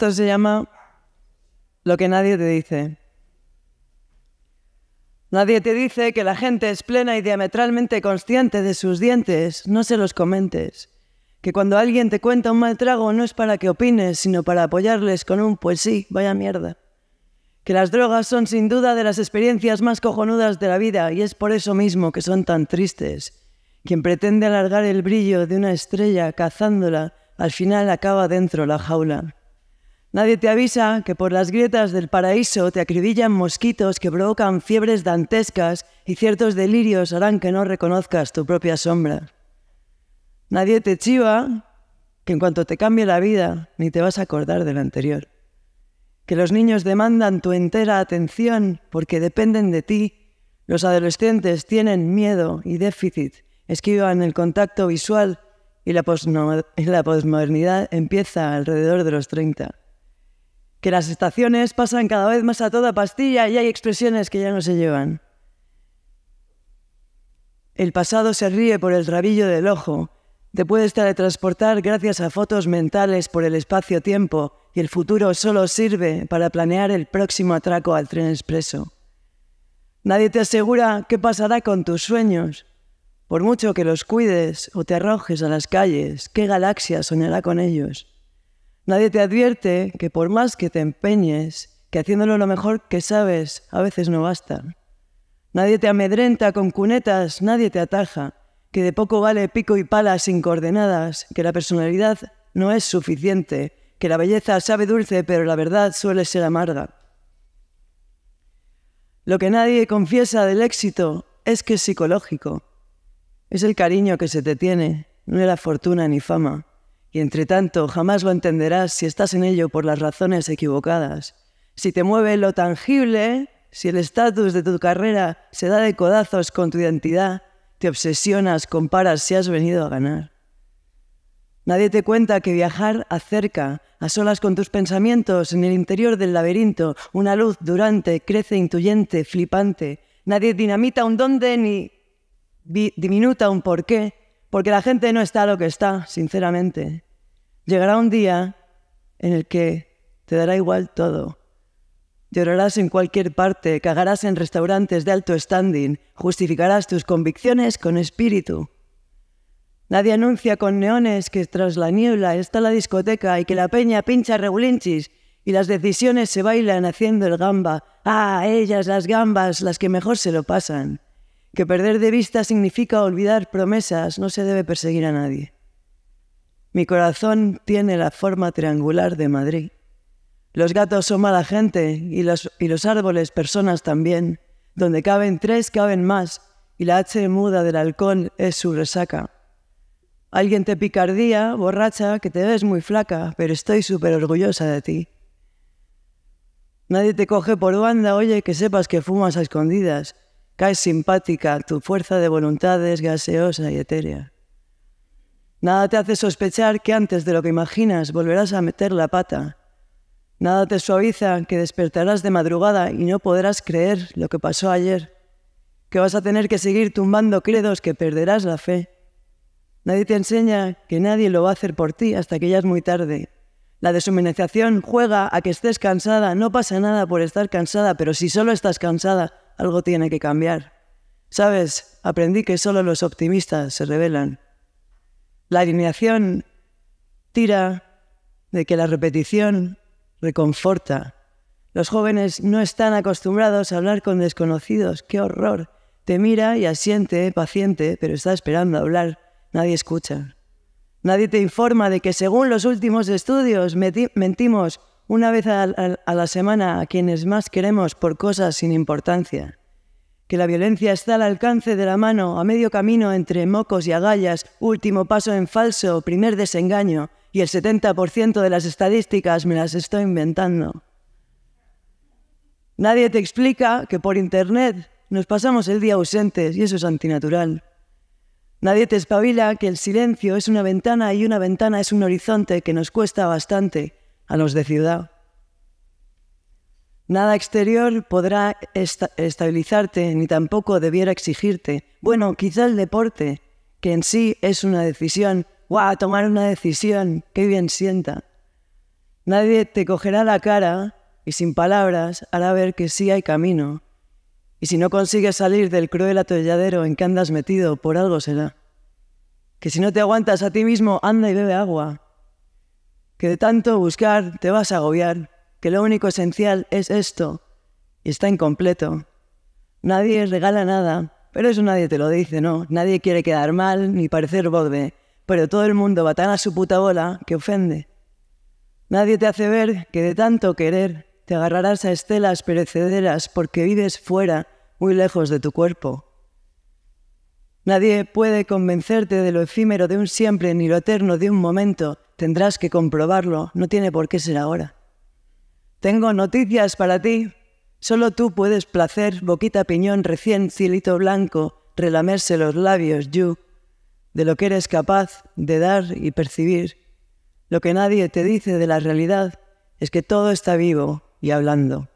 Esto se llama lo que nadie te dice. Nadie te dice que la gente es plena y diametralmente consciente de sus dientes. No se los comentes. Que cuando alguien te cuenta un mal trago no es para que opines, sino para apoyarles con un pues sí, vaya mierda. Que las drogas son sin duda de las experiencias más cojonudas de la vida y es por eso mismo que son tan tristes. Quien pretende alargar el brillo de una estrella cazándola, al final acaba dentro la jaula. Nadie te avisa que por las grietas del paraíso te acribillan mosquitos que provocan fiebres dantescas y ciertos delirios harán que no reconozcas tu propia sombra. Nadie te chiva que en cuanto te cambie la vida ni te vas a acordar de la anterior. Que los niños demandan tu entera atención porque dependen de ti. Los adolescentes tienen miedo y déficit, esquivan el contacto visual y la, posmodernidad empieza alrededor de los 30 que las estaciones pasan cada vez más a toda pastilla y hay expresiones que ya no se llevan. El pasado se ríe por el rabillo del ojo, te puedes teletransportar gracias a fotos mentales por el espacio-tiempo y el futuro solo sirve para planear el próximo atraco al tren expreso. Nadie te asegura qué pasará con tus sueños. Por mucho que los cuides o te arrojes a las calles, ¿qué galaxia soñará con ellos? Nadie te advierte que por más que te empeñes, que haciéndolo lo mejor que sabes, a veces no basta. Nadie te amedrenta con cunetas, nadie te ataja, que de poco vale pico y pala sin coordenadas, que la personalidad no es suficiente, que la belleza sabe dulce, pero la verdad suele ser amarga. Lo que nadie confiesa del éxito es que es psicológico. Es el cariño que se te tiene, no es la fortuna ni fama. Y entre tanto, jamás lo entenderás si estás en ello por las razones equivocadas. Si te mueve lo tangible, si el estatus de tu carrera se da de codazos con tu identidad, te obsesionas, comparas si has venido a ganar. Nadie te cuenta que viajar acerca, a solas con tus pensamientos, en el interior del laberinto, una luz durante, crece intuyente, flipante. Nadie dinamita un dónde ni diminuta un por qué, porque la gente no está lo que está, sinceramente. Llegará un día en el que te dará igual todo. Llorarás en cualquier parte, cagarás en restaurantes de alto standing, justificarás tus convicciones con espíritu. Nadie anuncia con neones que tras la niebla está la discoteca y que la peña pincha regulinchis y las decisiones se bailan haciendo el gamba. Ah, ellas, las gambas, las que mejor se lo pasan. Que perder de vista significa olvidar promesas, no se debe perseguir a nadie. Mi corazón tiene la forma triangular de Madrid. Los gatos son mala gente y los, árboles personas también. Donde caben tres, caben más y la H muda del halcón es su resaca. Alguien te picardía, borracha, que te ves muy flaca, pero estoy súper orgullosa de ti. Nadie te coge por banda, oye, que sepas que fumas a escondidas. Caes simpática, tu fuerza de voluntad es gaseosa y etérea. Nada te hace sospechar que antes de lo que imaginas volverás a meter la pata. Nada te suaviza que despertarás de madrugada y no podrás creer lo que pasó ayer, que vas a tener que seguir tumbando credos que perderás la fe. Nadie te enseña que nadie lo va a hacer por ti hasta que ya es muy tarde. La deshumanización juega a que estés cansada, no pasa nada por estar cansada, pero si solo estás cansada, algo tiene que cambiar. Sabes, aprendí que solo los optimistas se rebelan. La alineación tira de que la repetición reconforta. Los jóvenes no están acostumbrados a hablar con desconocidos. ¡Qué horror! Te mira y asiente, paciente, pero está esperando a hablar. Nadie escucha. Nadie te informa de que según los últimos estudios mentimos una vez a la semana a quienes más queremos por cosas sin importancia que la violencia está al alcance de la mano, a medio camino entre mocos y agallas, último paso en falso, primer desengaño, y el 70% de las estadísticas me las estoy inventando. Nadie te explica que por Internet nos pasamos el día ausentes y eso es antinatural. Nadie te espabila que el silencio es una ventana y una ventana es un horizonte que nos cuesta bastante a los de ciudad. Nada exterior podrá estabilizarte ni tampoco debiera exigirte. Bueno, quizá el deporte, que en sí es una decisión. ¡Guau! tomar una decisión, qué bien sienta. Nadie te cogerá la cara y sin palabras hará ver que sí hay camino. Y si no consigues salir del cruel atolladero en que andas metido, por algo será. Que si no te aguantas a ti mismo, anda y bebe agua. Que de tanto buscar te vas a agobiar que lo único esencial es esto y está incompleto. Nadie regala nada, pero eso nadie te lo dice, ¿no? Nadie quiere quedar mal ni parecer borde, pero todo el mundo va tan a su puta bola que ofende. Nadie te hace ver que de tanto querer te agarrarás a estelas perecederas porque vives fuera, muy lejos de tu cuerpo. Nadie puede convencerte de lo efímero de un siempre ni lo eterno de un momento. Tendrás que comprobarlo, no tiene por qué ser ahora. Tengo noticias para ti. Solo tú puedes placer boquita piñón recién cilito blanco, relamerse los labios, you, de lo que eres capaz de dar y percibir. Lo que nadie te dice de la realidad es que todo está vivo y hablando.